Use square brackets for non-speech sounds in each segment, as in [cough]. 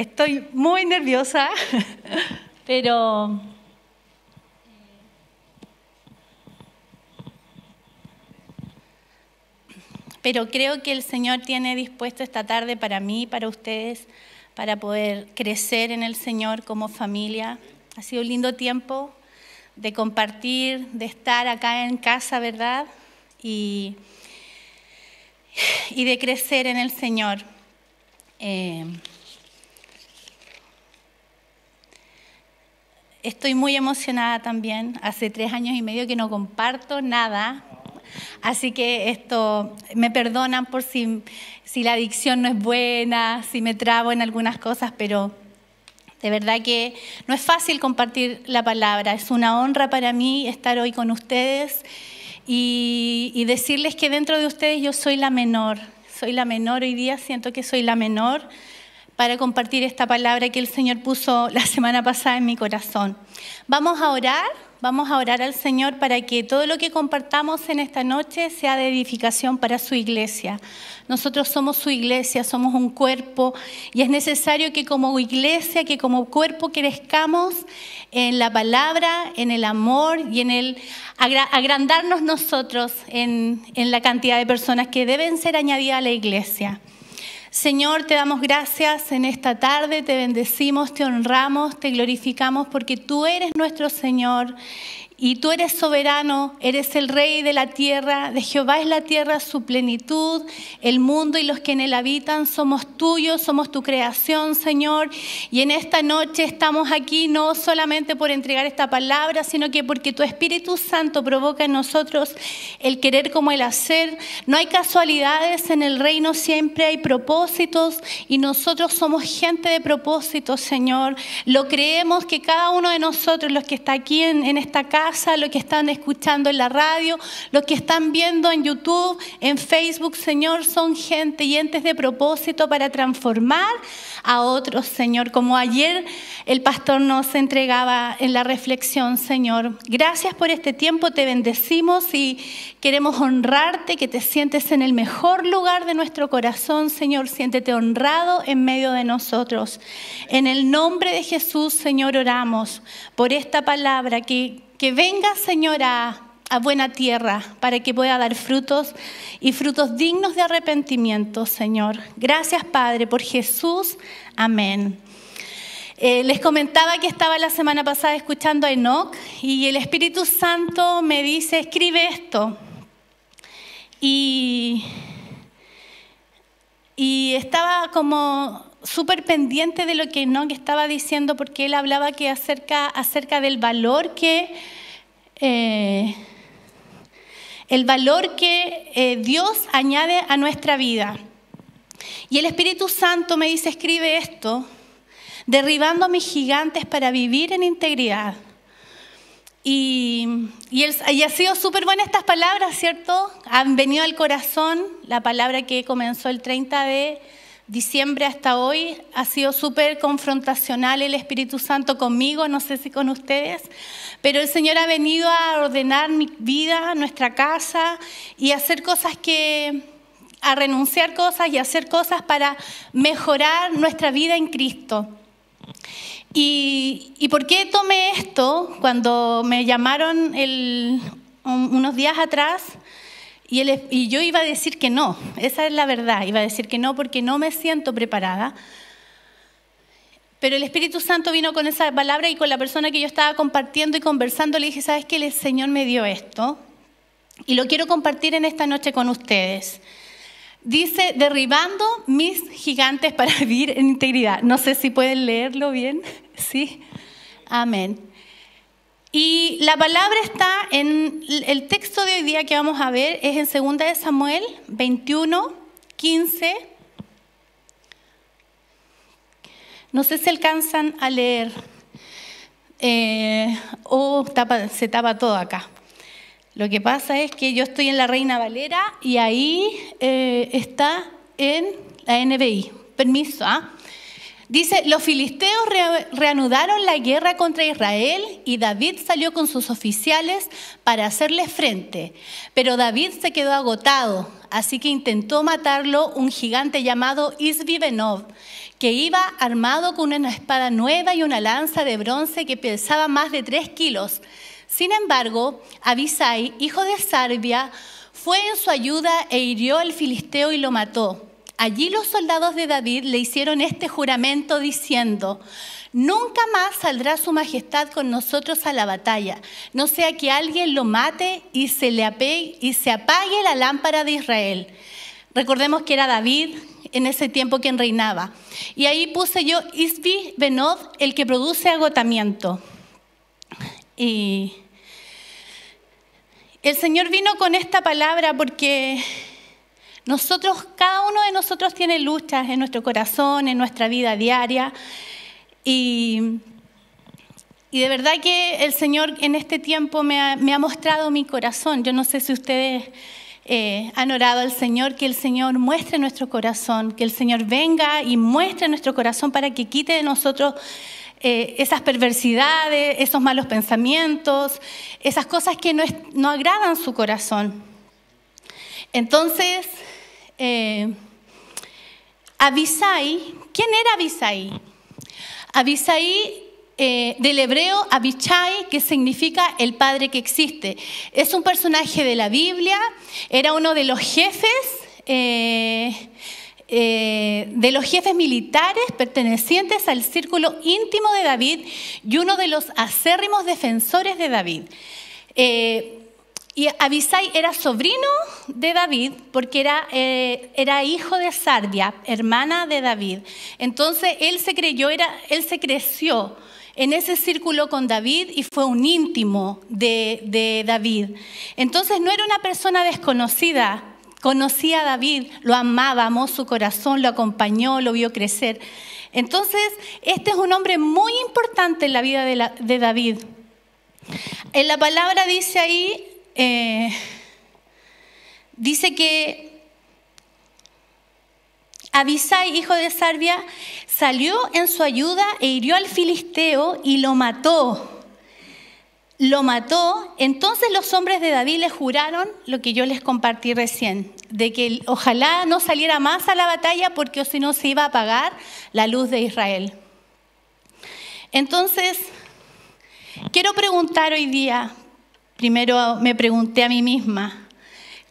Estoy muy nerviosa, pero... Pero creo que el Señor tiene dispuesto esta tarde para mí, para ustedes, para poder crecer en el Señor como familia. Ha sido un lindo tiempo de compartir, de estar acá en casa, ¿verdad? Y, y de crecer en el Señor. Eh, Estoy muy emocionada también. Hace tres años y medio que no comparto nada. Así que esto, me perdonan por si, la adicción no es buena, si me trabo en algunas cosas, pero de verdad que no es fácil compartir la palabra. Es una honra para mí estar hoy con ustedes y, y, decirles que dentro de ustedes yo soy la menor. Soy la menor hoy día, siento que soy la menor para compartir esta palabra que el Señor puso la semana pasada en mi corazón. Vamos a orar, vamos a orar al Señor para que todo lo que compartamos en esta noche sea de edificación para su iglesia. Nosotros somos su iglesia, somos un cuerpo y es necesario que como iglesia, que como cuerpo crezcamos en la palabra, en el amor y en el agrandarnos nosotros en, la cantidad de personas que deben ser añadidas a la iglesia. Señor, te damos gracias en esta tarde, te bendecimos, te honramos, te glorificamos porque tú eres nuestro Señor y tú eres soberano, eres el rey de la tierra, de Jehová es la tierra su plenitud, el mundo y los que en él habitan, somos tuyos, somos tu creación, Señor. Y en esta noche estamos aquí no solamente por entregar esta palabra, sino que porque tu Espíritu Santo provoca en nosotros el querer como el hacer. No hay casualidades en el reino, siempre hay propósitos y nosotros somos gente de propósitos, Señor. Lo creemos que cada uno de nosotros, los que está aquí en, en esta casa, lo que están escuchando en la radio, lo que están viendo en YouTube, en Facebook, Señor, son gente y entes de propósito para transformar a otros, Señor. Como ayer el pastor nos entregaba en la reflexión, Señor. Gracias por este tiempo, te bendecimos y queremos honrarte, que te sientes en el mejor lugar de nuestro corazón, Señor. Siéntete honrado en medio de nosotros. En el nombre de Jesús, Señor, oramos por esta palabra que que venga, Señora, a, buena tierra para que pueda dar frutos y frutos dignos de arrepentimiento, Señor. Gracias, Padre, por Jesús. Amén. Eh, les comentaba que estaba la semana pasada escuchando a Enoch y el Espíritu Santo me dice, escribe esto. Y, y estaba como súper pendiente de lo que Enoch estaba diciendo, porque él hablaba que acerca, acerca del valor que, eh, el valor que eh, Dios añade a nuestra vida. Y el Espíritu Santo me dice, escribe esto, derribando a mis gigantes para vivir en integridad. Y, y, ha sido súper buenas estas palabras, ¿cierto? Han venido al corazón la palabra que comenzó el 30 de diciembre hasta hoy ha sido súper confrontacional el Espíritu Santo conmigo, no sé si con ustedes, pero el Señor ha venido a ordenar mi vida, nuestra casa y hacer cosas que a renunciar cosas y hacer cosas para mejorar nuestra vida en Cristo. ¿Y, por qué tomé esto cuando me llamaron el, unos días atrás? Y, yo iba a decir que no, esa es la verdad, iba a decir que no porque no me siento preparada. Pero el Espíritu Santo vino con esa palabra y con la persona que yo estaba compartiendo y conversando le dije, ¿sabes qué? El Señor me dio esto y lo quiero compartir en esta noche con ustedes. Dice, derribando mis gigantes para vivir en integridad. No sé si pueden leerlo bien. [laughs] Sí. Amén. Y la palabra está en el texto de hoy día que vamos a ver, es en 2 Samuel 21, 15. No sé si alcanzan a leer. Eh, o oh, se tapa todo acá. Lo que pasa es que yo estoy en la Reina Valera y ahí eh, está en la NBI. Permiso, ¿ah? Dice, los filisteos reanudaron la guerra contra Israel y David salió con sus oficiales para hacerle frente. Pero David se quedó agotado, así que intentó matarlo un gigante llamado Benov, que iba armado con una espada nueva y una lanza de bronce que pesaba más de tres kilos. Sin embargo, Abisai, hijo de Sarbia, fue en su ayuda e hirió al filisteo y lo mató. Allí los soldados de David le hicieron este juramento diciendo, Nunca más saldrá su majestad con nosotros a la batalla, no sea que alguien lo mate y se, le y se apague la lámpara de Israel. Recordemos que era David en ese tiempo quien reinaba. Y ahí puse yo Isbi Benod, el que produce agotamiento. Y el Señor vino con esta palabra porque nosotros, cada uno de nosotros tiene luchas en nuestro corazón, en nuestra vida diaria. Y, de verdad que el Señor en este tiempo me ha, mostrado mi corazón. Yo no sé si ustedes eh, han orado al Señor, que el Señor muestre nuestro corazón, que el Señor venga y muestre nuestro corazón para que quite de nosotros eh, esas perversidades, esos malos pensamientos, esas cosas que no agradan su corazón. Entonces, eh, Abisai, ¿quién era Abisai? Abisai eh, del hebreo Abichai, que significa el padre que existe. Es un personaje de la Biblia, era uno de los jefes. Eh, eh, de los jefes militares pertenecientes al círculo íntimo de David y uno de los acérrimos defensores de David. Y Abisai era sobrino de David porque era, eh, era hijo de Sardia, hermana de David. Entonces él se creyó, era, él se creció en ese círculo con David y fue un íntimo de, David. Entonces no era una persona desconocida, conocía a David, lo amaba, amó su corazón, lo acompañó, lo vio crecer. Entonces este es un hombre muy importante en la vida de, de David. En eh, la palabra dice ahí eh, dice que Abisai, hijo de Sarbia, salió en su ayuda e hirió al filisteo y lo mató lo mató, entonces los hombres de David le juraron lo que yo les compartí recién, de que ojalá no saliera más a la batalla porque si no se iba a apagar la luz de Israel. Entonces, quiero preguntar hoy día, primero me pregunté a mí misma,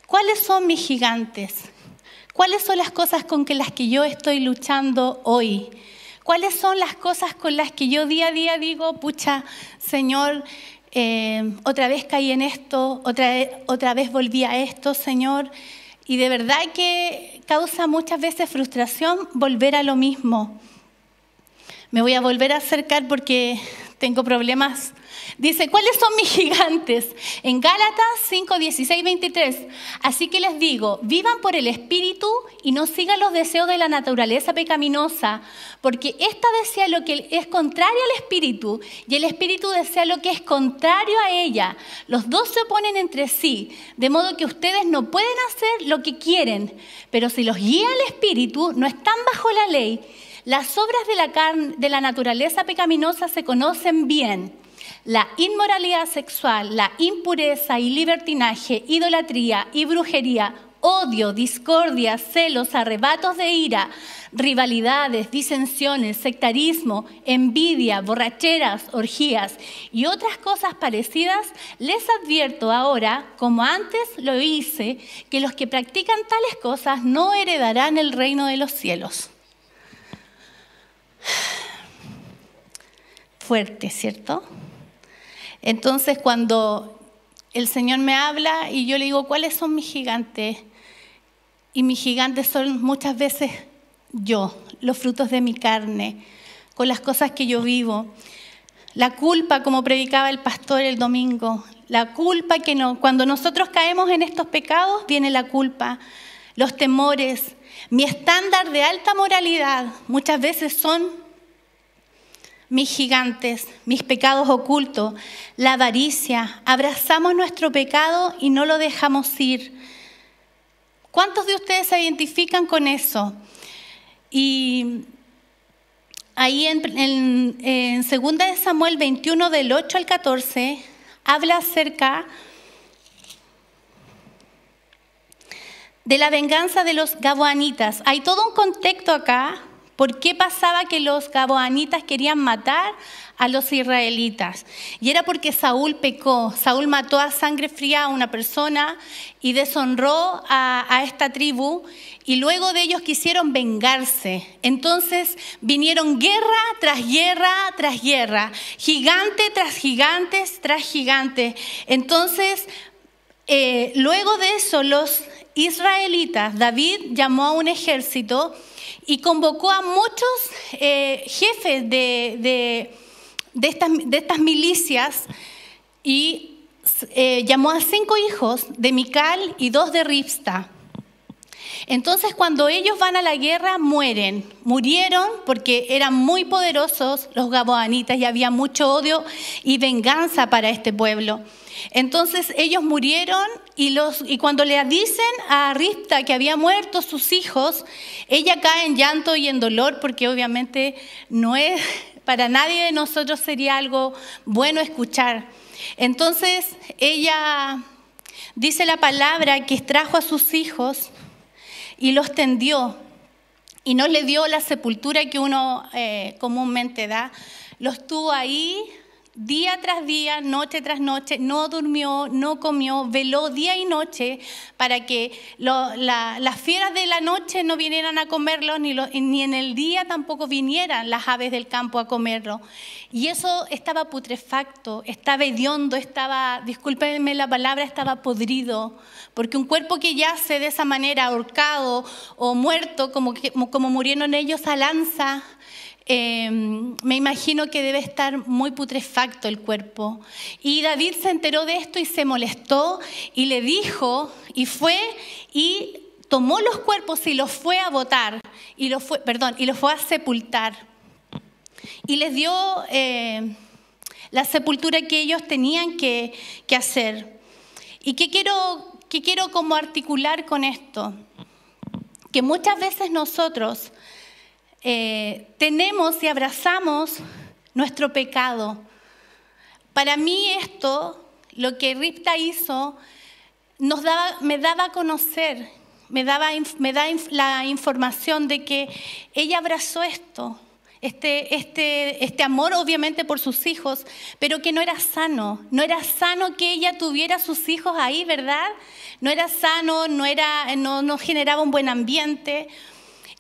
¿cuáles son mis gigantes? ¿Cuáles son las cosas con que las que yo estoy luchando hoy? ¿Cuáles son las cosas con las que yo día a día digo, pucha, Señor, eh, otra vez caí en esto, otra, e, otra vez volví a esto, Señor? Y de verdad que causa muchas veces frustración volver a lo mismo. Me voy a volver a acercar porque tengo problemas. Dice, ¿cuáles son mis [laughs] gigantes? En Gálatas 5, 16, 23. Así que les digo, vivan por el Espíritu y no sigan los deseos de la naturaleza pecaminosa, porque ésta desea lo que es contrario al Espíritu y el Espíritu desea lo que es contrario a ella. Los dos se oponen entre sí, de modo que ustedes no pueden hacer lo que quieren, pero si los guía el Espíritu, no están bajo la ley las obras de la, naturaleza pecaminosa se conocen bien. La inmoralidad sexual, la impureza y libertinaje, idolatría y brujería, odio, discordia, celos, arrebatos de ira, rivalidades, disensiones, sectarismo, envidia, borracheras, orgías y otras cosas parecidas, les advierto ahora, como antes lo hice, que los que practican tales cosas no heredarán el reino de los cielos. Fuerte, ¿cierto? Entonces cuando el Señor me habla y yo le digo, ¿cuáles son mis gigantes? Y mis gigantes son muchas veces yo, los frutos de mi carne, con las cosas que yo vivo. La culpa, como predicaba el pastor el domingo, la culpa que no, cuando nosotros caemos en estos pecados viene la culpa, los temores, mi estándar de alta moralidad muchas veces son mis gigantes, mis pecados ocultos, la avaricia. Abrazamos nuestro pecado y no lo dejamos ir. ¿Cuántos de ustedes se identifican con eso? Y ahí en, Segunda de 2 Samuel 21 del 8 al 14 habla acerca de la venganza de los gaboanitas. Hay todo un contexto acá. ¿Por qué pasaba que los gaboanitas querían matar a los israelitas? Y era porque Saúl pecó. Saúl mató a sangre fría a una persona y deshonró a, esta tribu y luego de ellos quisieron vengarse. Entonces vinieron guerra tras guerra tras guerra, gigante tras gigantes tras gigante. Entonces, eh, luego de eso, los israelitas, David llamó a un ejército y convocó a muchos eh, jefes de, de, estas, milicias y eh, llamó a cinco hijos de Mical y dos de Ripsta entonces cuando ellos van a la guerra mueren, murieron porque eran muy poderosos los gaboanitas y había mucho odio y venganza para este pueblo. Entonces ellos murieron y, los, y cuando le dicen a Ripta que había muerto sus hijos, ella cae en llanto y en dolor porque obviamente no es, [laughs] para nadie de nosotros sería algo bueno escuchar. Entonces ella dice la palabra que extrajo a sus hijos y los tendió y no le dio la sepultura que uno eh, comúnmente da, los tuvo ahí día tras día, noche tras noche, no durmió, no comió, veló día y noche para que las fieras de la noche no vinieran a comerlo ni, ni en el día tampoco vinieran las aves del campo a comerlo. Y eso estaba putrefacto, estaba hediondo, estaba, discúlpenme la palabra, estaba podrido, porque un cuerpo que yace de esa manera, ahorcado o muerto, como, como murieron ellos a lanza, Em, me imagino que debe estar muy putrefacto el cuerpo. Y David se enteró de esto y se molestó y le dijo, y fue y tomó los cuerpos y los fue a botar, y los fue, perdón, y los fue a sepultar. Y les dio eh, la sepultura que ellos tenían que, hacer. ¿Y qué quiero, qué quiero como articular con esto? Que muchas veces nosotros eh, tenemos y abrazamos nuestro pecado. Para mí esto, lo que Ripta hizo, me daba a conocer, me, daba, da la información de que ella abrazó esto, este, este, este, amor obviamente por sus hijos, pero que no era sano. No era sano que ella tuviera sus hijos ahí, ¿verdad? No era sano, no, era, no generaba un buen ambiente.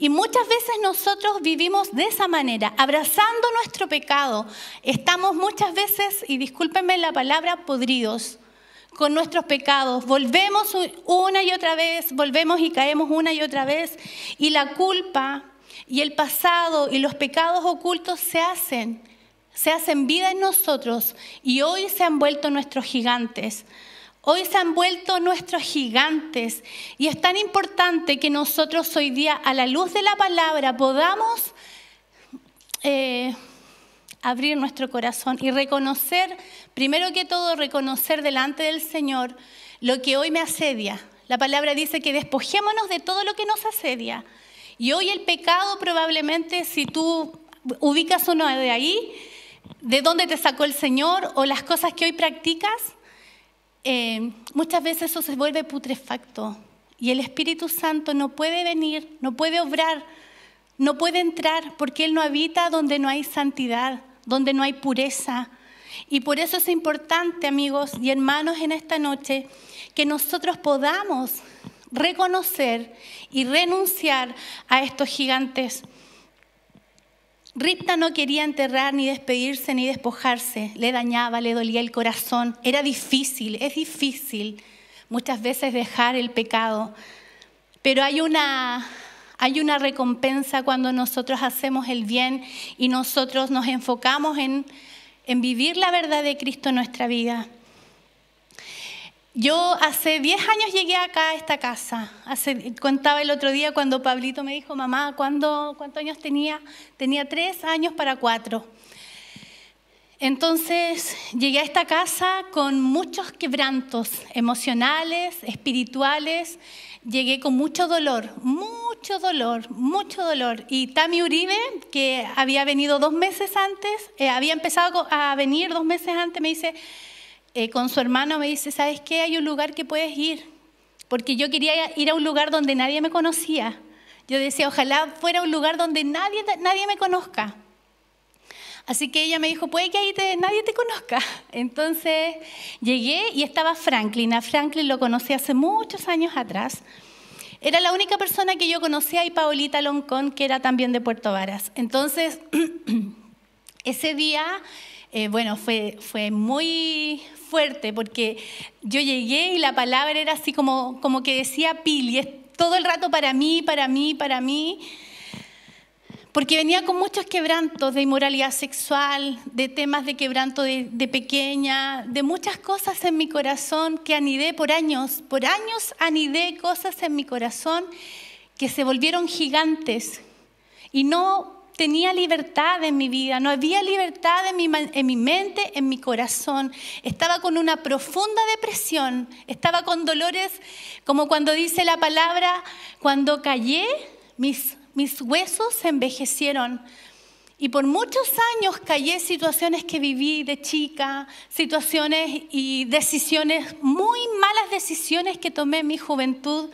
Y muchas veces nosotros vivimos de esa manera, abrazando nuestro pecado. Estamos muchas veces, y discúlpenme la palabra, podridos con nuestros pecados. Volvemos una y otra vez, volvemos y caemos una y otra vez. Y la culpa y el pasado y los pecados ocultos se hacen, se hacen vida en nosotros y hoy se han vuelto nuestros gigantes. Hoy se han vuelto nuestros gigantes y es tan importante que nosotros hoy día, a la luz de la palabra, podamos eh, abrir nuestro corazón y reconocer, primero que todo, reconocer delante del Señor lo que hoy me asedia. La palabra dice que despojémonos de todo lo que nos asedia. Y hoy el pecado probablemente, si tú ubicas uno de ahí, de dónde te sacó el Señor o las cosas que hoy practicas, Em, muchas veces eso se vuelve putrefacto y el Espíritu Santo no puede venir, no puede obrar, no puede entrar porque Él no habita donde no hay santidad, donde no hay pureza. Y por eso es importante, amigos y hermanos, en esta noche, que nosotros podamos reconocer y renunciar a estos gigantes Ripta no quería enterrar, ni despedirse, ni despojarse. Le dañaba, le dolía el corazón. Era difícil, es difícil muchas veces dejar el pecado. Pero hay una, hay una recompensa cuando nosotros hacemos el bien y nosotros nos enfocamos en, en vivir la verdad de Cristo en nuestra vida. Yo hace 10 años llegué acá a esta casa. contaba el otro día cuando Pablito me dijo, mamá, ¿cuántos años tenía? Tenía 3 años para 4. Entonces llegué a esta casa con muchos quebrantos emocionales, espirituales. Llegué con mucho dolor, mucho dolor, mucho dolor. Y Tami Uribe, que había venido dos meses antes, eh, había empezado a venir dos meses antes, me dice, eh, con su hermano me dice, ¿sabes qué? Hay un lugar que puedes ir, porque yo quería ir a un lugar donde nadie me conocía. Yo decía, ojalá fuera un lugar donde nadie, nadie me conozca. Así que ella me dijo, puede que ahí nadie te conozca. [laughs] Entonces llegué y estaba Franklin. A Franklin lo conocí hace muchos años atrás. Era la única persona que yo conocía y Paulita Loncón, que era también de Puerto Varas. Entonces, [clears throat] ese día eh, bueno, fue, fue muy fuerte porque yo llegué y la palabra era así como, como que decía Pili, es todo el rato para mí, para mí, para mí, porque venía con muchos quebrantos de inmoralidad sexual, de temas de quebranto de pequeña, de muchas cosas en mi corazón que anidé por años, por años anidé cosas en mi corazón que se volvieron gigantes y no tenía libertad en mi vida, no había libertad en mi, en mi mente, en mi corazón. Estaba con una profunda depresión, estaba con dolores, como cuando dice la palabra, cuando callé, mis, mis huesos se envejecieron. Y por muchos años callé situaciones que viví de chica, situaciones y decisiones, muy malas decisiones que tomé en mi juventud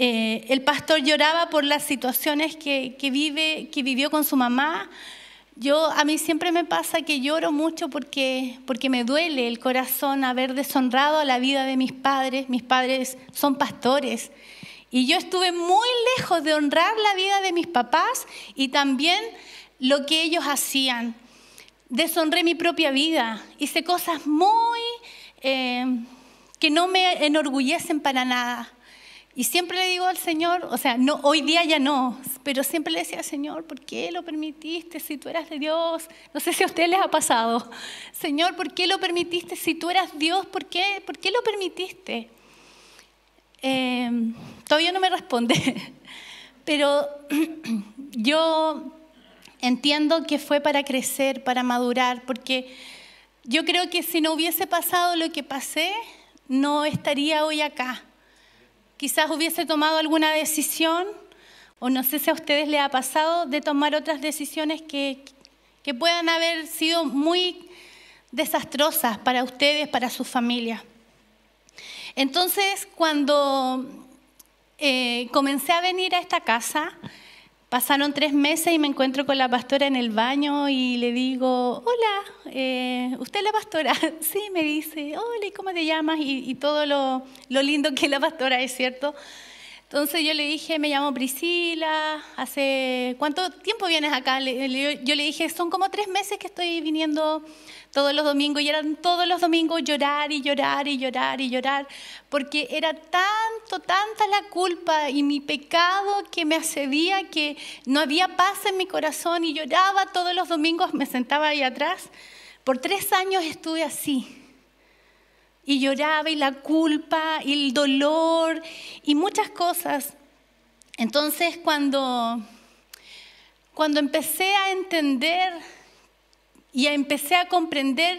eh, el pastor lloraba por las situaciones que, vive, que vivió con su mamá. Yo, a mí siempre me pasa que lloro mucho porque, porque me duele el corazón haber deshonrado la vida de mis padres. Mis padres son pastores. Y yo estuve muy lejos de honrar la vida de mis papás y también lo que ellos hacían. Deshonré mi propia vida. Hice cosas muy... Eh, que no me enorgullecen para nada. Y siempre le digo al Señor, o sea, no, hoy día ya no, pero siempre le decía, Señor, ¿por qué lo permitiste si tú eras de Dios? No sé si a usted les ha pasado. Señor, ¿por qué lo permitiste si tú eras Dios? ¿Por qué, ¿Por qué lo permitiste? Em, todavía no me responde, [laughs] pero [clears throat] yo entiendo que fue para crecer, para madurar, porque yo creo que si no hubiese pasado lo que pasé, no estaría hoy acá quizás hubiese tomado alguna decisión, o no sé si a ustedes les ha pasado de tomar otras decisiones que, que puedan haber sido muy desastrosas para ustedes, para su familia. Entonces, cuando eh, comencé a venir a esta casa, Pasaron tres meses y me encuentro con la pastora en el baño y le digo, hola, eh, ¿usted es la pastora? [laughs] sí, me dice, hola, ¿cómo te llamas? Y, y todo lo, lo lindo que es la pastora, es cierto. Entonces yo le dije, me llamo Priscila, hace cuánto tiempo vienes acá. yo le dije, son como tres meses que estoy viniendo todos los domingos y eran todos los domingos llorar y llorar y llorar y llorar, porque era tanto, tanta la culpa y mi pecado que me accedía, que no había paz en mi corazón y lloraba todos los domingos, me sentaba ahí atrás. Por tres años estuve así y lloraba y la culpa y el dolor y muchas cosas. Entonces cuando, cuando empecé a entender y empecé a comprender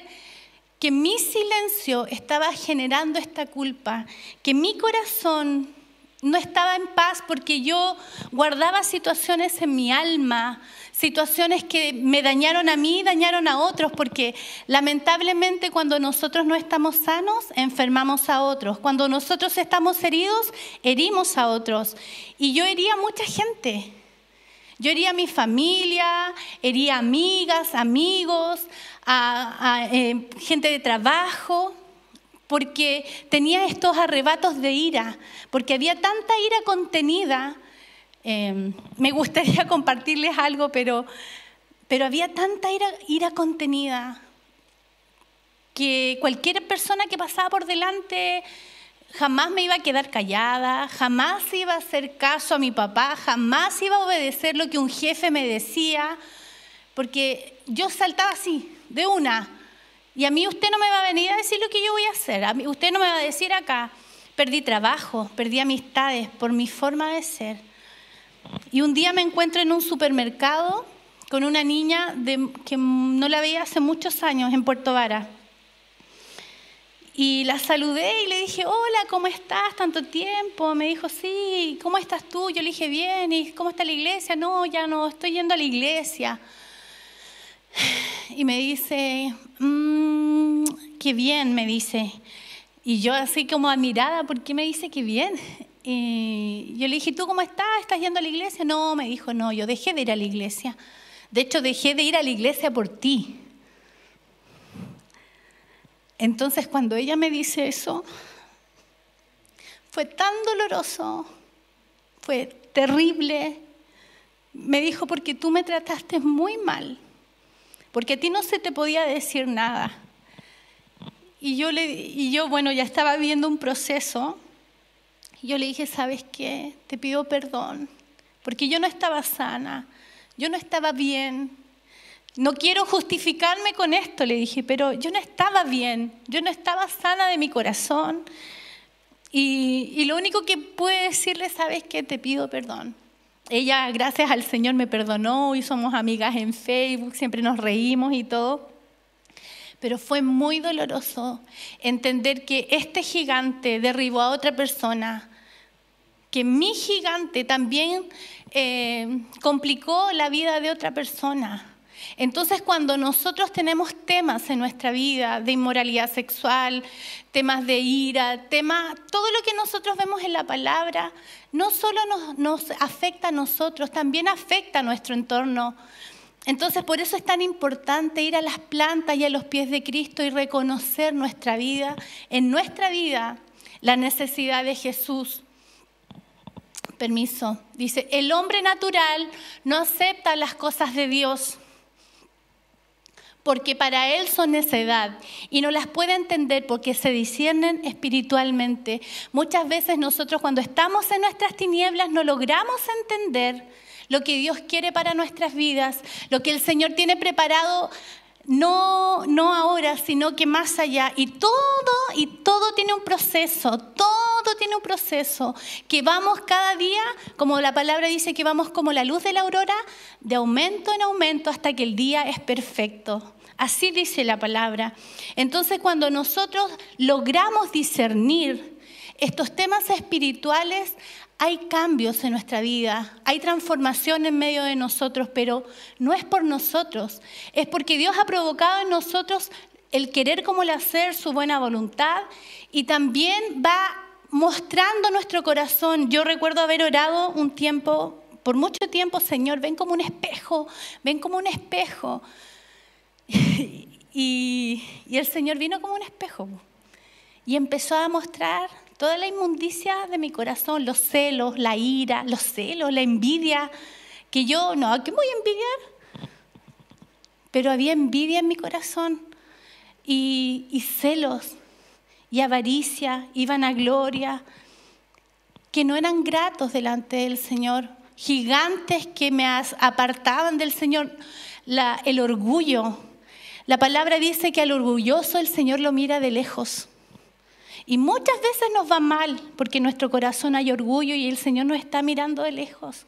que mi silencio estaba generando esta culpa, que mi corazón no estaba en paz porque yo guardaba situaciones en mi alma, situaciones que me dañaron a mí dañaron a otros, porque lamentablemente cuando nosotros no estamos sanos, enfermamos a otros. Cuando nosotros estamos heridos, herimos a otros. Y yo hería a mucha gente. Yo hería a mi familia, hería a amigas, amigos, a, eh, gente de trabajo porque tenía estos arrebatos de ira, porque había tanta ira contenida. Em, me gustaría [laughs] compartirles algo, pero, pero había tanta ira, ira contenida que cualquier persona que pasaba por delante jamás me iba a quedar callada, jamás iba a hacer caso a mi papá, jamás iba a obedecer lo que un jefe me decía, porque yo saltaba así, de una, y a mí usted no me va a venir a decir lo que yo voy a hacer. A mí, usted no me va a decir acá, perdí trabajo, perdí amistades por mi forma de ser. Y un día me encuentro en un supermercado con una niña que no la veía hace muchos años en Puerto Vara. Y la saludé y le dije, hola, ¿cómo estás? Tanto tiempo. Me dijo, sí, ¿cómo estás tú? Yo le dije, bien. ¿Y cómo está la iglesia? No, ya no, estoy yendo a la iglesia. Y me dice, mm, qué bien, me dice. Y yo así como admirada, ¿por qué me dice qué bien? Y yo le dije, ¿tú cómo estás? ¿Estás yendo a la iglesia? No, me dijo, no, yo dejé de ir a la iglesia. De hecho, dejé de ir a la iglesia por ti. Entonces, cuando ella me dice eso, fue tan doloroso, fue terrible. Me dijo, porque tú me trataste muy mal porque a ti no se te podía decir nada. Y yo, bueno, ya estaba viendo un proceso. Y yo le dije, ¿sabes qué? Te pido perdón, porque yo no estaba sana, yo no estaba bien. No quiero justificarme con esto, le dije, pero yo no estaba bien, yo no estaba sana de mi corazón. Y, y lo único que pude decirle, ¿sabes qué? Te pido perdón ella, gracias al Señor, me perdonó y somos amigas en Facebook, siempre nos reímos y todo. Pero fue muy doloroso entender que este gigante derribó a otra persona, que mi gigante también eh, complicó la vida de otra persona. Entonces, cuando nosotros tenemos temas en nuestra vida de inmoralidad sexual, temas de ira, temas, todo lo que nosotros vemos en la palabra, no solo nos, nos afecta a nosotros, también afecta a nuestro entorno. Entonces, por eso es tan importante ir a las plantas y a los pies de Cristo y reconocer nuestra vida, en nuestra vida, la necesidad de Jesús. Permiso. Dice, el hombre natural no acepta las cosas de Dios porque para él son necedad y no las puede entender porque se disciernen espiritualmente. Muchas veces nosotros cuando estamos en nuestras tinieblas no logramos entender lo que Dios quiere para nuestras vidas, lo que el Señor tiene preparado no, no ahora, sino que más allá. Y todo, y todo tiene un proceso, todo tiene un proceso, que vamos cada día, como la palabra dice, que vamos como la luz de la aurora, de aumento en aumento hasta que el día es perfecto. Así dice la palabra. Entonces cuando nosotros logramos discernir estos temas espirituales, hay cambios en nuestra vida, hay transformación en medio de nosotros, pero no es por nosotros, es porque Dios ha provocado en nosotros el querer como el hacer, su buena voluntad, y también va mostrando nuestro corazón. Yo recuerdo haber orado un tiempo, por mucho tiempo, Señor, ven como un espejo, ven como un espejo. [laughs] Y, y el Señor vino como un espejo y empezó a mostrar toda la inmundicia de mi corazón, los celos, la ira, los celos, la envidia, que yo, no, ¿qué voy a envidiar? Pero había envidia en mi corazón y, celos y avaricia y vanagloria que no eran gratos delante del Señor, gigantes que me apartaban del Señor, el orgullo. La palabra dice que al orgulloso el Señor lo mira de lejos. Y muchas veces nos va mal porque en nuestro corazón hay orgullo y el Señor nos está mirando de lejos,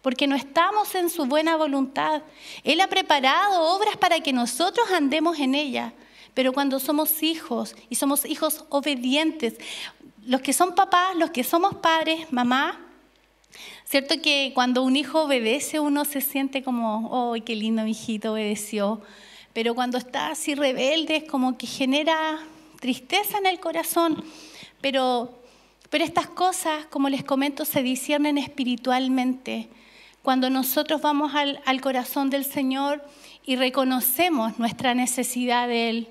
porque no estamos en su buena voluntad. Él ha preparado obras para que nosotros andemos en ellas, pero cuando somos hijos y somos hijos obedientes, los que son papás, los que somos padres, mamá, ¿cierto que cuando un hijo obedece uno se siente como, ¡ay, oh, qué lindo mi hijito obedeció! Pero cuando está así rebelde es como que genera tristeza en el corazón, pero, pero estas cosas, como les comento, se disciernen espiritualmente. Cuando nosotros vamos al, corazón del Señor y reconocemos nuestra necesidad de Él.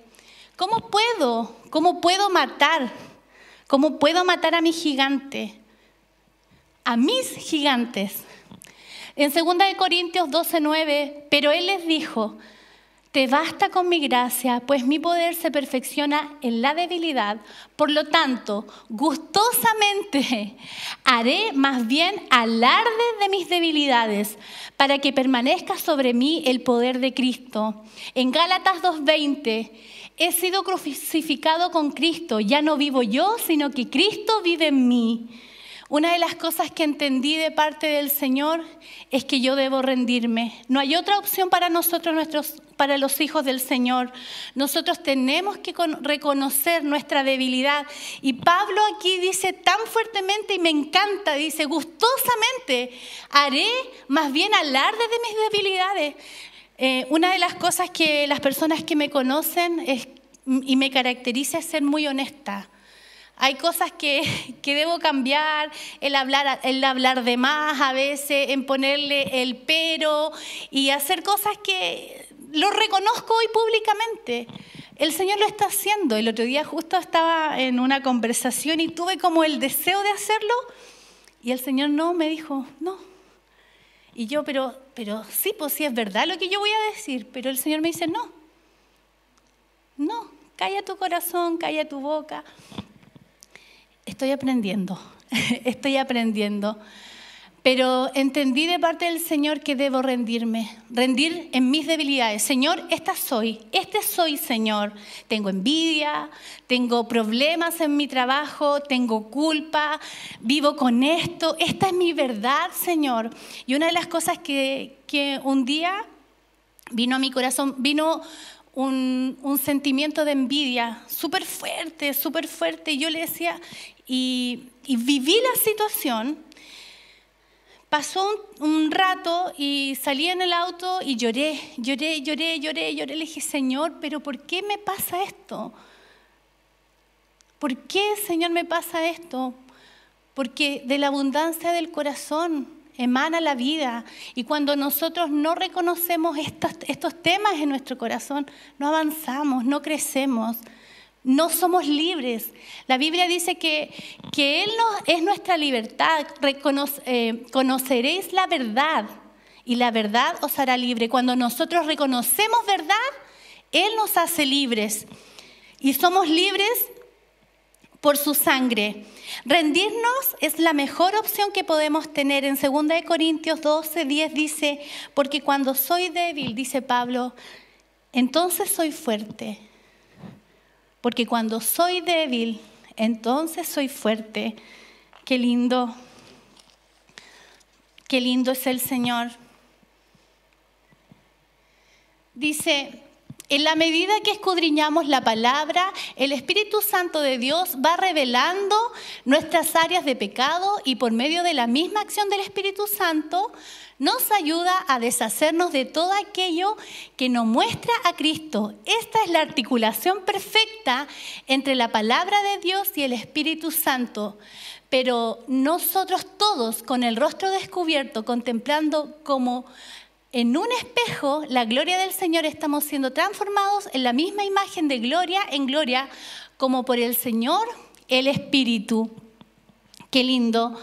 ¿Cómo puedo? ¿Cómo puedo matar? ¿Cómo puedo matar a mi gigante? A mis gigantes. En 2 Corintios 12:9, pero Él les dijo, te basta con mi gracia, pues mi poder se perfecciona en la debilidad. Por lo tanto, gustosamente [laughs] haré más bien alarde de mis debilidades, para que permanezca sobre mí el poder de Cristo. En Gálatas 2.20, he sido crucificado con Cristo, ya no vivo yo, sino que Cristo vive en mí. Una de las cosas que entendí de parte del Señor es que yo debo rendirme. No hay otra opción para nosotros, nuestros para los hijos del Señor. Nosotros tenemos que reconocer nuestra debilidad. Y Pablo aquí dice tan fuertemente y me encanta, dice, gustosamente haré más bien alarde de mis debilidades. Eh, una de las cosas que las personas que me conocen y me caracteriza es ser muy honesta. Hay cosas que, que, debo cambiar, el hablar, el hablar de más a veces, en ponerle el pero y hacer cosas que lo reconozco hoy públicamente. El Señor lo está haciendo. El otro día justo estaba en una conversación y tuve como el deseo de hacerlo y el Señor no me dijo, no. Y yo, pero, pero sí, pues sí es verdad lo que yo voy a decir, pero el Señor me dice, no, no, calla tu corazón, calla tu boca. Estoy aprendiendo, [laughs] estoy aprendiendo pero entendí de parte del Señor que debo rendirme, rendir en mis debilidades. Señor, esta soy, este soy Señor. Tengo envidia, tengo problemas en mi trabajo, tengo culpa, vivo con esto. Esta es mi verdad, Señor. Y una de las cosas que, un día vino a mi corazón, vino un, sentimiento de envidia súper fuerte, súper fuerte. Y yo le decía, y, y viví la situación Pasó un, rato y salí en el auto y lloré, lloré, lloré, lloré, lloré. Le dije, Señor, pero ¿por qué me pasa esto? ¿Por qué, Señor, me pasa esto? Porque de la abundancia del corazón emana la vida. Y cuando nosotros no reconocemos estos temas en nuestro corazón, no avanzamos, no crecemos. No somos libres. La Biblia dice que, que Él es nuestra libertad. Eh, conoceréis la verdad y la verdad os hará libre. Cuando nosotros reconocemos verdad, Él nos hace libres. Y somos libres por su sangre. Rendirnos es la mejor opción que podemos tener. En 2 Corintios 12, 10 dice, porque cuando soy débil, dice Pablo, entonces soy fuerte porque cuando soy débil, entonces soy fuerte. Qué lindo, qué lindo es el Señor. Dice, en la medida que escudriñamos la palabra, el Espíritu Santo de Dios va revelando nuestras áreas de pecado y por medio de la misma acción del Espíritu Santo nos ayuda a deshacernos de todo aquello que nos muestra a Cristo. Esta es la articulación perfecta entre la palabra de Dios y el Espíritu Santo. Pero nosotros todos, con el rostro descubierto, contemplando como en un espejo, la gloria del Señor, estamos siendo transformados en la misma imagen de gloria en gloria, como por el Señor, el Espíritu. Qué lindo,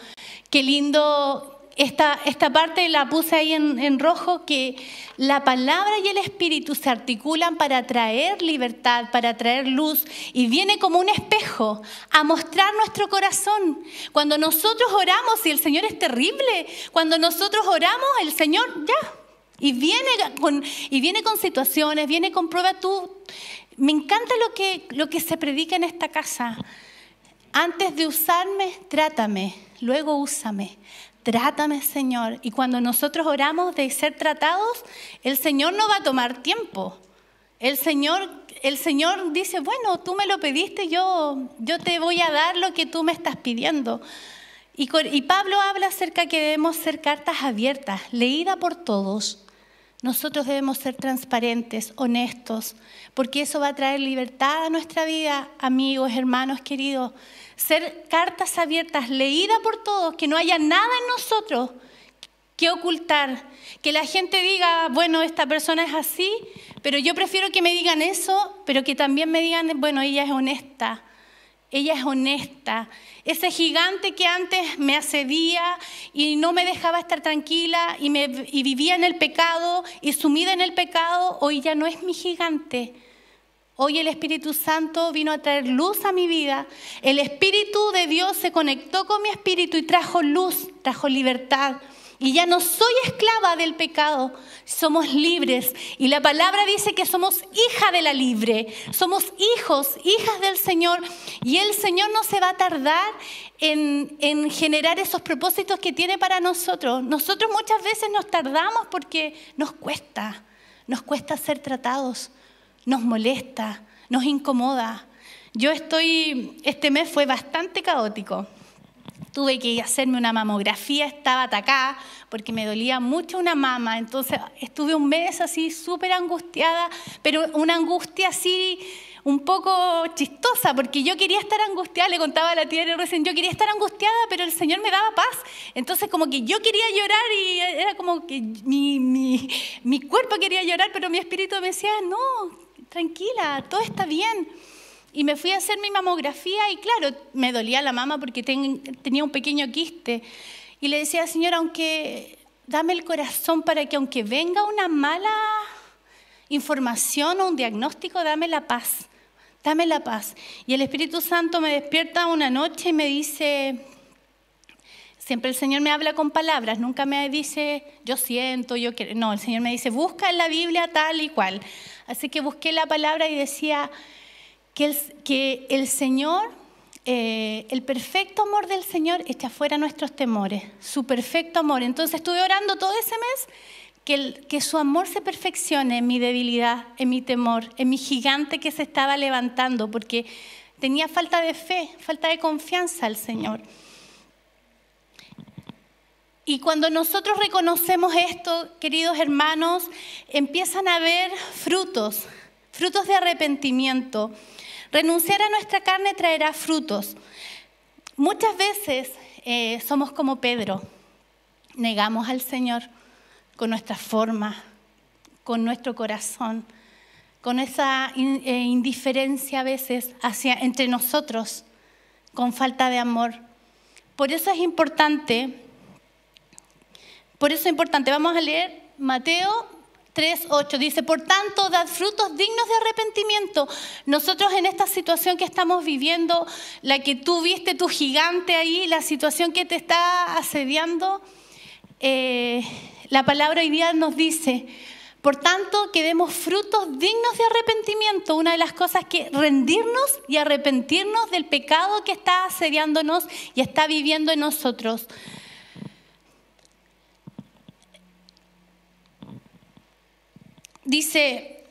qué lindo. Esta, esta parte la puse ahí en, en rojo, que la palabra y el espíritu se articulan para traer libertad, para traer luz, y viene como un espejo a mostrar nuestro corazón. Cuando nosotros oramos, y el Señor es terrible, cuando nosotros oramos, el Señor ya y viene con, y viene con situaciones, viene con pruebas. Tú, me encanta lo que, lo que se predica en esta casa. Antes de usarme, trátame, luego úsame. Trátame, Señor. Y cuando nosotros oramos de ser tratados, el Señor no va a tomar tiempo. El Señor, el Señor dice, bueno, tú me lo pediste, yo, yo te voy a dar lo que tú me estás pidiendo. Y, Pablo habla acerca que debemos ser cartas abiertas, leídas por todos. Nosotros debemos ser transparentes, honestos, porque eso va a traer libertad a nuestra vida, amigos, hermanos, queridos. Ser cartas abiertas, leídas por todos, que no haya nada en nosotros que ocultar. Que la gente diga, bueno, esta persona es así, pero yo prefiero que me digan eso, pero que también me digan, bueno, ella es honesta, ella es honesta. Ese gigante que antes me asedía y no me dejaba estar tranquila y, y vivía en el pecado y sumida en el pecado, hoy ya no es mi gigante. Hoy el Espíritu Santo vino a traer luz a mi vida. El Espíritu de Dios se conectó con mi espíritu y trajo luz, trajo libertad. Y ya no soy esclava del pecado, somos libres. Y la palabra dice que somos hija de la libre, somos hijos, hijas del Señor. Y el Señor no se va a tardar en, en generar esos propósitos que tiene para nosotros. Nosotros muchas veces nos tardamos porque nos cuesta, nos cuesta ser tratados, nos molesta, nos incomoda. Yo estoy, este mes fue bastante caótico tuve que hacerme una mamografía, estaba atacada porque me dolía mucho una mama, entonces estuve un mes así súper angustiada, pero una angustia así un poco chistosa, porque yo quería estar angustiada, le contaba a la tía recién, yo quería estar angustiada, pero el Señor me daba paz. Entonces como que yo quería llorar y era como que mi, mi, mi cuerpo quería llorar, pero mi espíritu me decía, no, tranquila, todo está bien. Y me fui a hacer mi mamografía y claro, me dolía la mama porque tenía un pequeño quiste. Y le decía, Señor, aunque dame el corazón para que aunque venga una mala información o un diagnóstico, dame la paz, dame la paz. Y el Espíritu Santo me despierta una noche y me dice, siempre el Señor me habla con palabras, nunca me dice, yo siento, yo quiero, no, el Señor me dice, busca en la Biblia tal y cual. Así que busqué la palabra y decía, que el, Señor, eh, el perfecto amor del Señor echa fuera nuestros temores, su perfecto amor. Entonces estuve orando todo ese mes que, que, su amor se perfeccione en mi debilidad, en mi temor, en mi gigante que se estaba levantando, porque tenía falta de fe, falta de confianza al Señor. Y cuando nosotros reconocemos esto, queridos hermanos, empiezan a haber frutos, frutos de arrepentimiento. Renunciar a nuestra carne traerá frutos. Muchas veces eh, somos como Pedro, negamos al Señor con nuestra forma, con nuestro corazón, con esa eh, indiferencia a veces entre nosotros, con falta de amor. Por eso es importante, por eso es importante, vamos a leer Mateo 3.8 dice, por tanto, dad frutos dignos de arrepentimiento. Nosotros en esta situación que estamos viviendo, la que tú viste, tu gigante ahí, la situación que te está asediando, eh, la palabra hoy día nos dice, por tanto, que demos frutos dignos de arrepentimiento. Una de las cosas que rendirnos y arrepentirnos del pecado que está asediándonos y está viviendo en nosotros. Dice,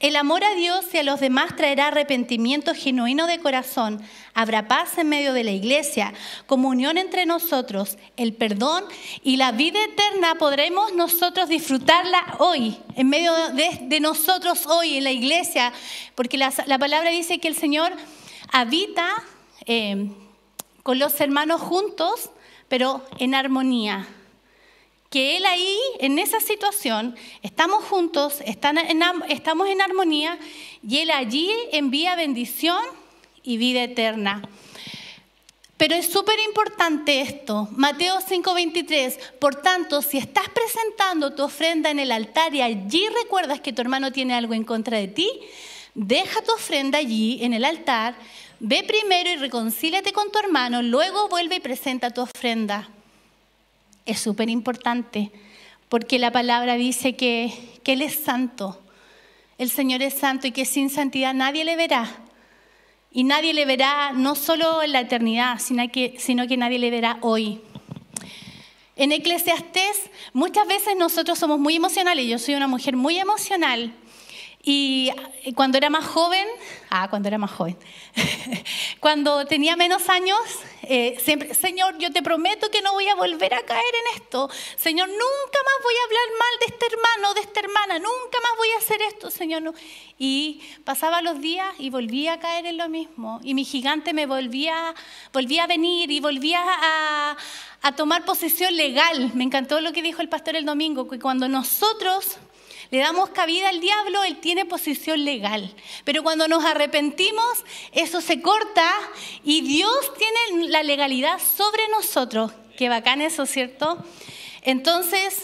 el amor a Dios y a los demás traerá arrepentimiento genuino de corazón, habrá paz en medio de la iglesia, comunión entre nosotros, el perdón y la vida eterna podremos nosotros disfrutarla hoy, en medio de, nosotros hoy en la iglesia, porque la, palabra dice que el Señor habita eh, con los hermanos juntos, pero en armonía que Él ahí, en esa situación, estamos juntos, estamos en armonía y Él allí envía bendición y vida eterna. Pero es súper importante esto. Mateo 5:23, por tanto, si estás presentando tu ofrenda en el altar y allí recuerdas que tu hermano tiene algo en contra de ti, deja tu ofrenda allí en el altar, ve primero y reconcíliate con tu hermano, luego vuelve y presenta tu ofrenda es súper importante porque la palabra dice que, que Él es santo, el Señor es santo y que sin santidad nadie le verá. Y nadie le verá no solo en la eternidad, sino que, sino que nadie le verá hoy. En Eclesiastés muchas veces nosotros somos muy emocionales, yo soy una mujer muy emocional y cuando era más joven Ah, cuando era más joven. [laughs] cuando tenía menos años, eh, siempre, Señor, yo te prometo que no voy a volver a caer en esto. Señor, nunca más voy a hablar mal de este hermano, de esta hermana. Nunca más voy a hacer esto, Señor. Y pasaba los días y volvía a caer en lo mismo. Y mi gigante me volvía, volvía a venir y volvía a, a tomar posesión legal. Me encantó lo que dijo el pastor el domingo, que cuando nosotros le damos cabida al diablo, él tiene posición legal. Pero cuando nos arrepentimos, eso se corta y Dios tiene la legalidad sobre nosotros. Qué bacán eso, ¿cierto? Entonces,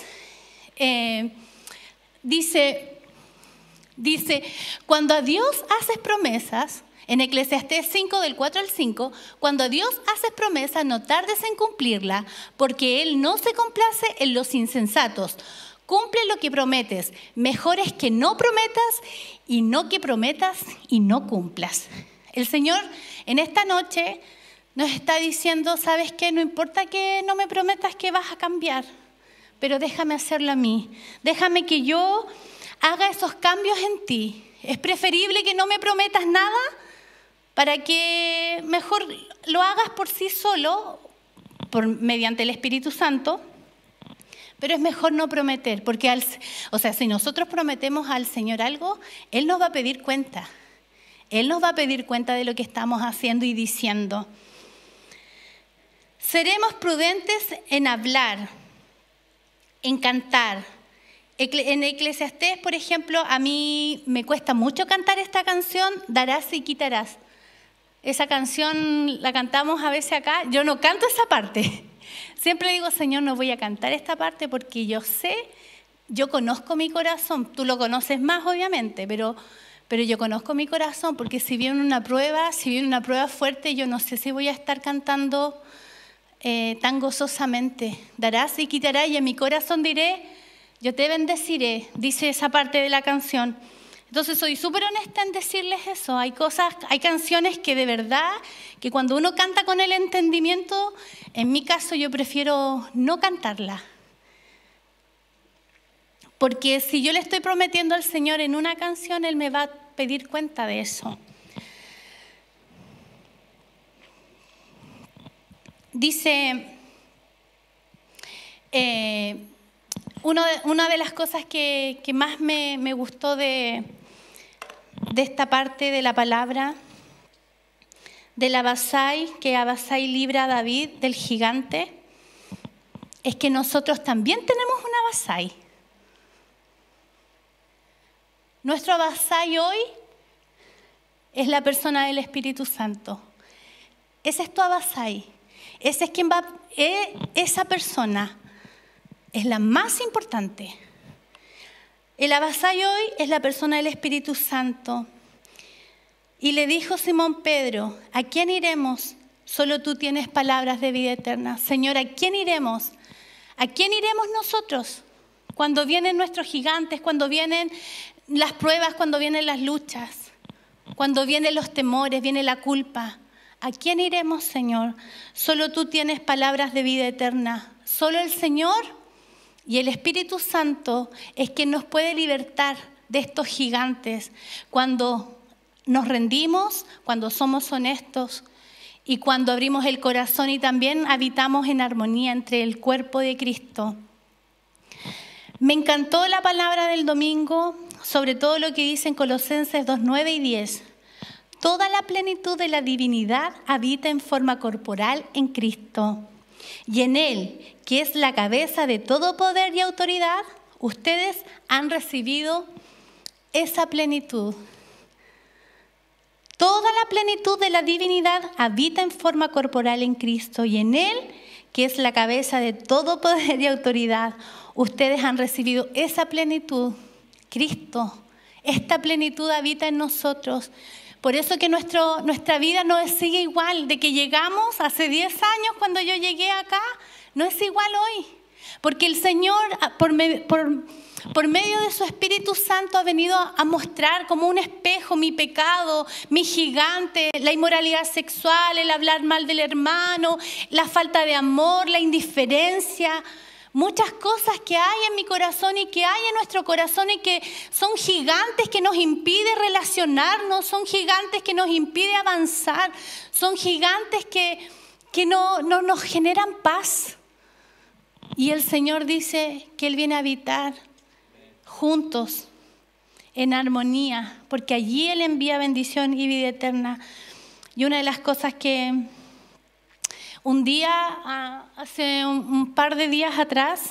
eh, dice, dice, cuando a Dios haces promesas, en Eclesiastés 5 del 4 al 5, cuando a Dios haces promesa, no tardes en cumplirla, porque Él no se complace en los insensatos, Cumple lo que prometes. Mejor es que no prometas y no que prometas y no cumplas. El Señor en esta noche nos está diciendo, sabes qué, no importa que no me prometas que vas a cambiar, pero déjame hacerlo a mí. Déjame que yo haga esos cambios en ti. Es preferible que no me prometas nada para que mejor lo hagas por sí solo, por, mediante el Espíritu Santo, pero es mejor no prometer, porque al, o sea, si nosotros prometemos al Señor algo, Él nos va a pedir cuenta. Él nos va a pedir cuenta de lo que estamos haciendo y diciendo. Seremos prudentes en hablar, en cantar. En Eclesiastés, por ejemplo, a mí me cuesta mucho cantar esta canción, darás y quitarás. Esa canción la cantamos a veces acá, yo no canto esa parte. Siempre digo, Señor, no voy a cantar esta parte porque yo sé, yo conozco mi corazón, tú lo conoces más obviamente, pero, yo conozco mi corazón porque si viene una prueba, si viene una prueba fuerte, yo no sé si voy a estar cantando eh, tan gozosamente. Darás y quitarás y en mi corazón diré, yo te bendeciré, dice esa parte de la canción. Entonces soy súper honesta en decirles eso. Hay cosas, hay canciones que de verdad, que cuando uno canta con el entendimiento, en mi caso yo prefiero no cantarla. Porque si yo le estoy prometiendo al Señor en una canción, Él me va a pedir cuenta de eso. Dice, eh, una de las cosas que, más me gustó de, de esta parte de la palabra del Abasai que Abasai libra a David del gigante es que nosotros también tenemos un Abasai. Nuestro Abasai hoy es la persona del Espíritu Santo. Ese es tu Abasai. es quien va, eh, esa persona es la más importante. El Abasai hoy es la persona del Espíritu Santo. Y le dijo Simón Pedro, ¿a quién iremos? Solo tú tienes palabras de vida eterna. Señor, ¿a quién iremos? ¿A quién iremos nosotros? Cuando vienen nuestros gigantes, cuando vienen las pruebas, cuando vienen las luchas, cuando vienen los temores, viene la culpa. ¿A quién iremos, Señor? Solo tú tienes palabras de vida eterna. Solo el Señor y el Espíritu Santo es quien nos puede libertar de estos gigantes cuando nos rendimos, cuando somos honestos y cuando abrimos el corazón y también habitamos en armonía entre el cuerpo de Cristo. Me encantó la palabra del domingo, sobre todo lo que dice en Colosenses 2, 9 y 10. Toda la plenitud de la divinidad habita en forma corporal en Cristo y en Él, que es la cabeza de todo poder y autoridad, ustedes han recibido esa plenitud. Toda la plenitud de la divinidad habita en forma corporal en Cristo y en Él, que es la cabeza de todo poder y autoridad, ustedes han recibido esa plenitud. Cristo, esta plenitud habita en nosotros por eso que nuestro, nuestra vida no sigue igual, de que llegamos hace 10 años cuando yo llegué acá, no es igual hoy. Porque el Señor, ah, por, por, por medio de su Espíritu Santo, ha venido a mostrar como un espejo mi pecado, mi gigante, la inmoralidad sexual, el hablar mal del hermano, la falta de amor, la indiferencia muchas cosas que hay en mi corazón y que hay en nuestro corazón y que son gigantes que nos impide relacionarnos, son gigantes que nos impide avanzar, son gigantes que, que no, no nos generan paz. Y el Señor dice que Él viene a habitar juntos, en armonía, porque allí Él envía bendición y vida eterna. Y una de las cosas que un día, ah, hace un, par de días atrás,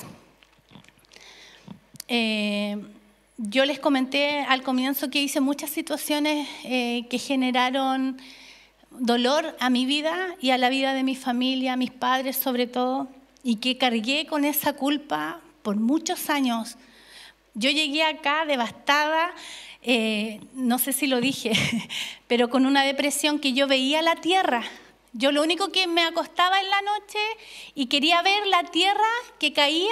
eh, yo les comenté al comienzo que hice muchas situaciones eh, que generaron dolor a mi vida y a la vida de mi familia, a mis padres sobre todo, y que cargué con esa culpa por muchos años. Yo llegué acá devastada, eh, no sé si lo dije, [laughs] pero con una depresión que yo veía la tierra, yo lo único que me acostaba en la noche y quería ver la tierra que caía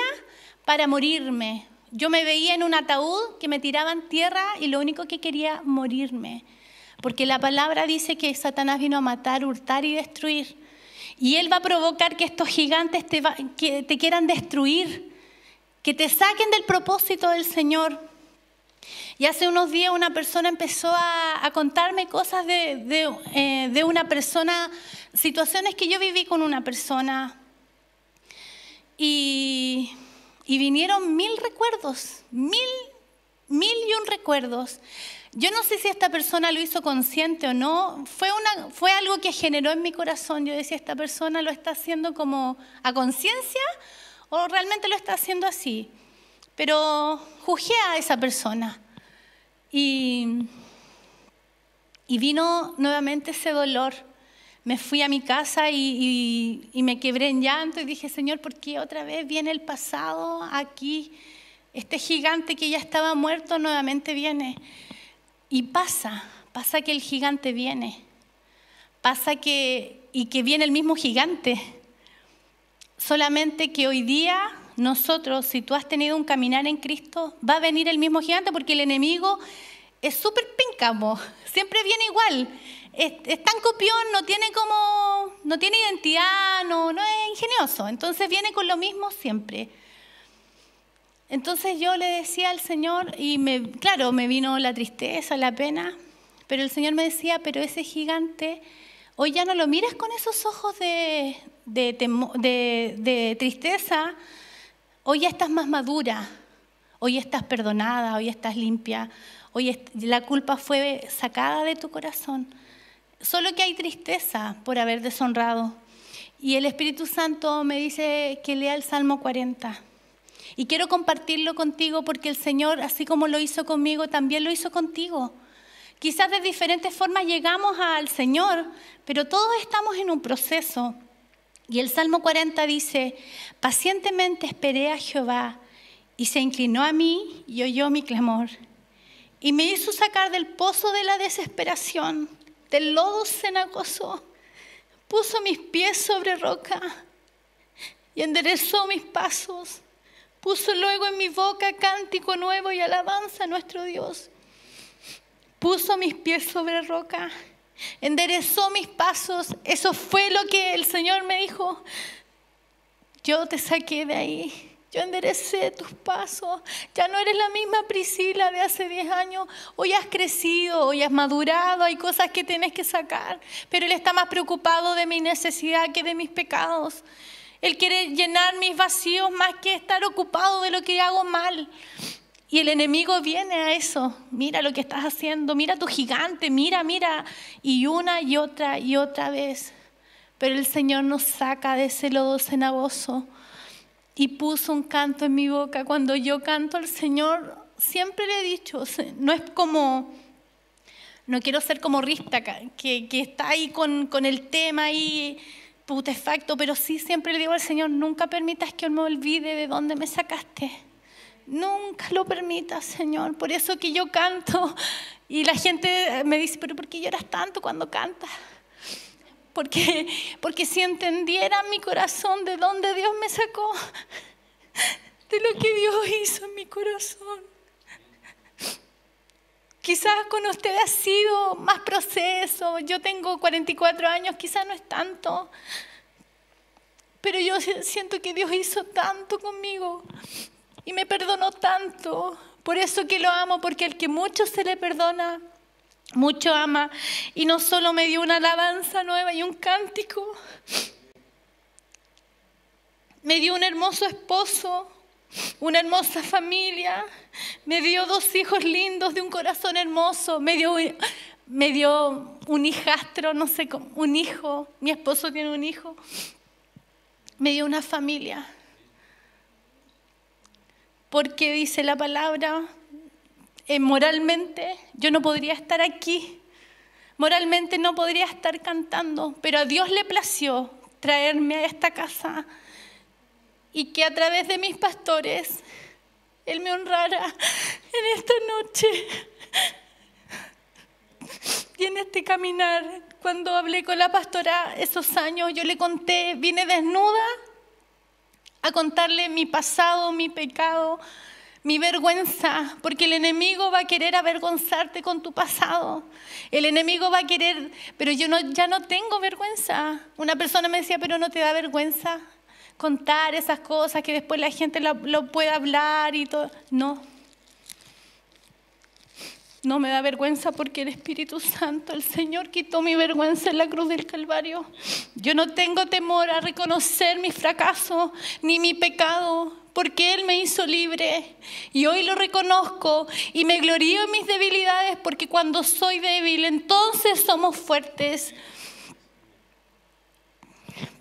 para morirme. Yo me veía en un ataúd que me tiraban tierra y lo único que quería morirme. Porque la palabra dice que Satanás vino a matar, hurtar y destruir. Y él va a provocar que estos gigantes te, te quieran destruir, que te saquen del propósito del Señor, y hace unos días una persona empezó a, contarme cosas eh, de, una persona, situaciones que yo viví con una persona. Y, vinieron mil recuerdos, mil, mil y un recuerdos. Yo no sé si esta persona lo hizo consciente o no, fue, fue algo que generó en mi corazón. Yo decía, esta persona lo está haciendo como a conciencia o realmente lo está haciendo así. Pero juzgué a esa persona y, vino nuevamente ese dolor. Me fui a mi casa y, y me quebré en llanto y dije, Señor, ¿por qué otra vez viene el pasado aquí? Este gigante que ya estaba muerto nuevamente viene. Y pasa, pasa que el gigante viene. Pasa que, y que viene el mismo gigante. Solamente que hoy día nosotros, si tú has tenido un caminar en Cristo, va a venir el mismo gigante porque el enemigo es súper píncamo, [laughs] siempre viene igual. Es, tan copión, no tiene como, no tiene identidad, no, no es ingenioso. Entonces viene con lo mismo siempre. Entonces yo le decía al Señor, y me, claro, me vino la tristeza, la pena, pero el Señor me decía, pero ese gigante, hoy ya no lo miras con esos ojos de tristeza, hoy estás más madura, hoy estás perdonada, hoy estás limpia, hoy la culpa fue sacada de tu corazón. Solo que hay tristeza por haber deshonrado. Y el Espíritu Santo me dice que lea el Salmo 40. Y quiero compartirlo contigo porque el Señor, así como lo hizo conmigo, también lo hizo contigo. Quizás de diferentes formas llegamos al Señor, pero todos estamos en un proceso. Y el Salmo 40 dice, pacientemente esperé a Jehová y se inclinó a mí y oyó mi clamor y me hizo sacar del pozo de la desesperación, del lodo cenagoso, puso mis pies sobre roca y enderezó mis pasos, puso luego en mi boca cántico nuevo y alabanza a nuestro Dios, puso mis pies sobre roca enderezó mis pasos. Eso fue lo que el Señor me dijo. Yo te saqué de ahí. Yo enderecé tus pasos. Ya no eres la misma Priscila de hace 10 años. Hoy has crecido, hoy has madurado, hay cosas que tienes que sacar. Pero Él está más preocupado de mi necesidad que de mis pecados. Él quiere llenar mis vacíos más que estar ocupado de lo que hago mal. Y el enemigo viene a eso, mira lo que estás haciendo, mira tu gigante, mira, mira, y una y otra y otra vez. Pero el Señor nos saca de ese lodo cenagoso y puso un canto en mi boca. Cuando yo canto al Señor, siempre le he dicho, no es como, no quiero ser como Rista, que, está ahí con, el tema ahí putefacto, pero sí siempre le digo al Señor, nunca permitas que Él me olvide de dónde me sacaste Nunca lo permitas, Señor. Por eso que yo canto y la gente me dice, pero ¿por qué lloras tanto cuando cantas? Porque, porque si entendiera mi corazón de dónde Dios me sacó, de lo que Dios hizo en mi corazón. Quizás con usted ha sido más proceso. Yo tengo 44 años, quizás no es tanto. Pero yo siento que Dios hizo tanto conmigo y me perdonó tanto. Por eso que lo amo, porque el que mucho se le perdona, mucho ama. Y no solo me dio una alabanza nueva y un cántico, me dio un hermoso esposo, una hermosa familia, me dio dos hijos lindos de un corazón hermoso, me dio, un hijastro, no sé, cómo, un hijo, mi esposo tiene un hijo, me dio una familia porque dice la palabra, eh, moralmente yo no podría estar aquí, moralmente no podría estar cantando, pero a Dios le plació traerme a esta casa y que a través de mis pastores Él me honrara en esta noche y en este caminar. Cuando hablé con la pastora esos años, yo le conté, vine desnuda a contarle mi pasado, mi pecado, mi vergüenza, porque el enemigo va a querer avergonzarte con tu pasado. El enemigo va a querer, pero yo no, ya no tengo vergüenza. Una persona me decía, pero no te da vergüenza contar esas cosas que después la gente lo, lo pueda hablar y todo. No, no me da vergüenza porque el Espíritu Santo, el Señor, quitó mi vergüenza en la cruz del Calvario. Yo no tengo temor a reconocer mi fracaso ni mi pecado, porque Él me hizo libre. Y hoy lo reconozco y me glorío en mis debilidades, porque cuando soy débil, entonces somos fuertes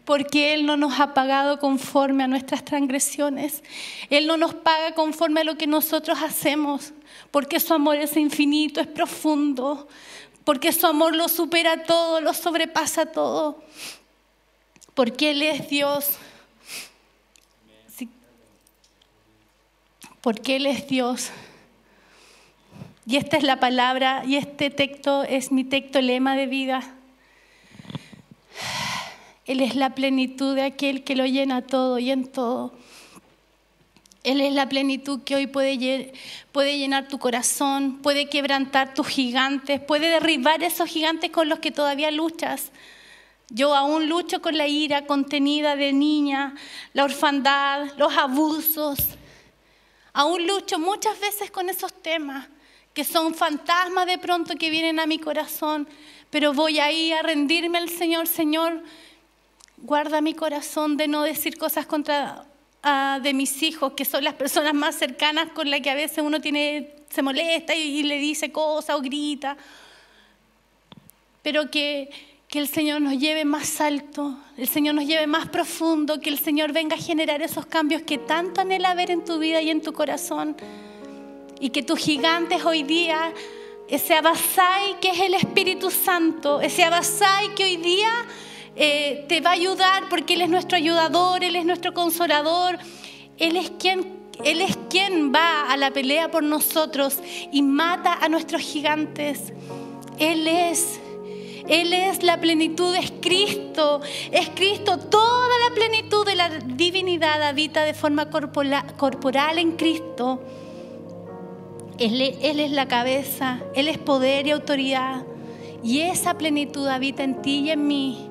porque Él no nos ha pagado conforme a nuestras transgresiones. Él no nos paga conforme a lo que nosotros hacemos, porque su amor es infinito, es profundo, porque su amor lo supera todo, lo sobrepasa todo, porque Él es Dios. Porque Él es Dios. Y esta es la palabra, y este texto es mi texto lema de vida. Él es la plenitud de aquel que lo llena todo y en todo. Él es la plenitud que hoy puede, llenar tu corazón, puede quebrantar tus gigantes, puede derribar esos gigantes con los que todavía luchas. Yo aún lucho con la ira contenida de niña, la orfandad, los abusos. Aún lucho muchas veces con esos temas que son fantasmas de pronto que vienen a mi corazón, pero voy ahí a rendirme al Señor, Señor, Guarda mi corazón de no decir cosas contra ah, de mis hijos, que son las personas más cercanas con las que a veces uno tiene, se molesta y, le dice cosas o grita. Pero que, que el Señor nos lleve más alto, el Señor nos lleve más profundo, que el Señor venga a generar esos cambios que tanto anhela ver en tu vida y en tu corazón. Y que tus gigantes hoy día ese Abasai que es el Espíritu Santo, ese Abasai que hoy día eh, te va a ayudar porque Él es nuestro ayudador, Él es nuestro consolador, Él es quien... va a la pelea por nosotros y mata a nuestros gigantes. Él es él es la plenitud, es Cristo, es Cristo. Toda la plenitud de la divinidad habita de forma corporal en Cristo. él, es la cabeza, Él es poder y autoridad. Y esa plenitud habita en ti y en mí.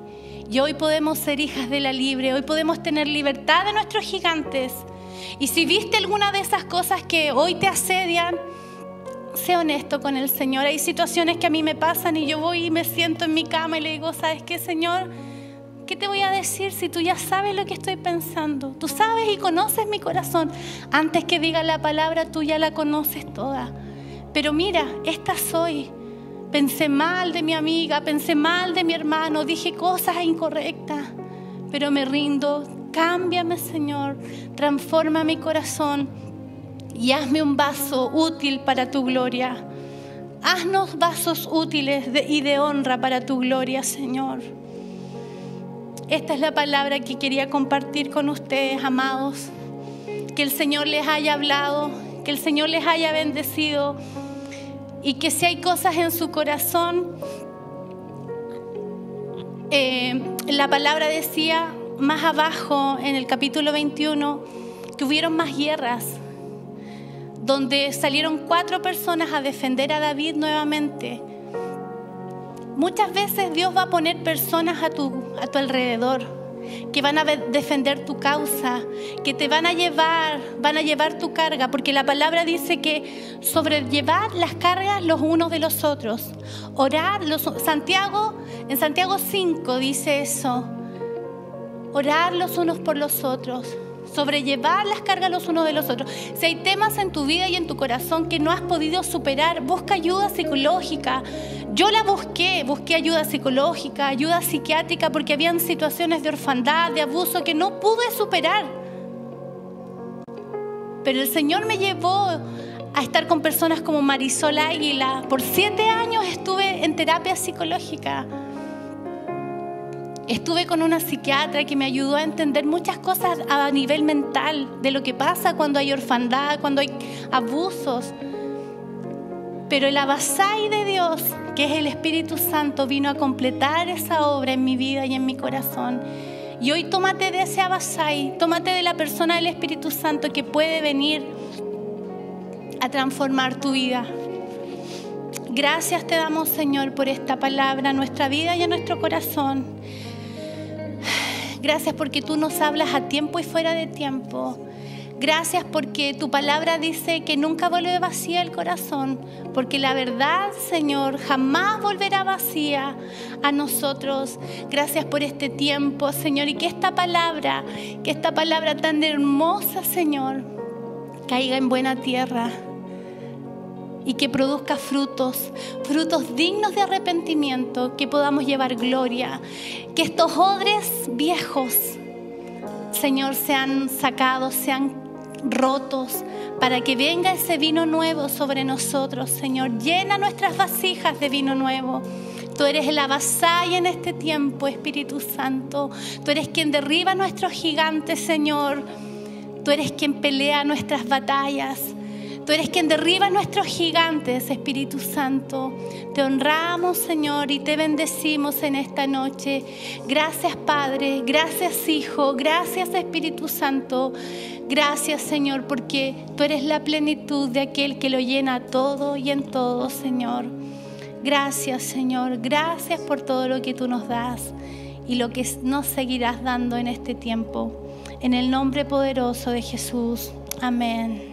Y hoy podemos ser hijas de la libre, hoy podemos tener libertad de nuestros gigantes. Y si viste alguna de esas cosas que hoy te asedian, sé honesto con el Señor. Hay situaciones que a mí me pasan y yo voy y me siento en mi cama y le digo, ¿sabes qué, Señor? ¿Qué te voy a decir si tú ya sabes lo que estoy pensando? Tú sabes y conoces mi corazón. Antes que diga la palabra, tú ya la conoces toda. Pero mira, esta soy. Pensé mal de mi amiga, pensé mal de mi hermano, dije cosas incorrectas, pero me rindo. Cámbiame, Señor, transforma mi corazón y hazme un vaso útil para tu gloria. Haznos vasos útiles y de honra para tu gloria, Señor. Esta es la palabra que quería compartir con ustedes, amados. Que el Señor les haya hablado, que el Señor les haya bendecido y que si hay cosas en su corazón, eh, la palabra decía más abajo en el capítulo 21 que hubieron más guerras, donde salieron cuatro personas a defender a David nuevamente. Muchas veces Dios va a poner personas a tu, a tu alrededor que van a defender tu causa, que te van a llevar, van a llevar tu carga, porque la palabra dice que sobrellevar las cargas los unos de los otros, orar, los, Santiago, en Santiago 5 dice eso, orar los unos por los otros sobrellevar las cargas los unos de los otros. Si hay temas en tu vida y en tu corazón que no has podido superar, busca ayuda psicológica. Yo la busqué, busqué ayuda psicológica, ayuda psiquiátrica, porque habían situaciones de orfandad, de abuso que no pude superar. Pero el Señor me llevó a estar con personas como Marisol Águila. Por siete años estuve en terapia psicológica. Estuve con una psiquiatra que me ayudó a entender muchas cosas a nivel mental de lo que pasa cuando hay orfandad, cuando hay abusos. Pero el Abasai de Dios, que es el Espíritu Santo, vino a completar esa obra en mi vida y en mi corazón. Y hoy tómate de ese Abasai, tómate de la persona del Espíritu Santo que puede venir a transformar tu vida. Gracias te damos, Señor, por esta palabra, a nuestra vida y a nuestro corazón. Gracias porque tú nos hablas a tiempo y fuera de tiempo. Gracias porque tu palabra dice que nunca vuelve vacía el corazón, porque la verdad, Señor, jamás volverá vacía a nosotros. Gracias por este tiempo, Señor, y que esta palabra, que esta palabra tan hermosa, Señor, caiga en buena tierra y que produzca frutos, frutos dignos de arrepentimiento, que podamos llevar gloria, que estos odres viejos, Señor, sean sacados, sean rotos, para que venga ese vino nuevo sobre nosotros, Señor. Llena nuestras vasijas de vino nuevo. Tú eres el vasalla en este tiempo, Espíritu Santo. Tú eres quien derriba nuestros gigantes, Señor. Tú eres quien pelea nuestras batallas. Tú eres quien derriba nuestros gigantes, Espíritu Santo. Te honramos, Señor, y te bendecimos en esta noche. Gracias, Padre. Gracias, Hijo. Gracias, Espíritu Santo. Gracias, Señor, porque tú eres la plenitud de aquel que lo llena todo y en todo, Señor. Gracias, Señor. Gracias por todo lo que tú nos das y lo que nos seguirás dando en este tiempo. En el nombre poderoso de Jesús. Amén.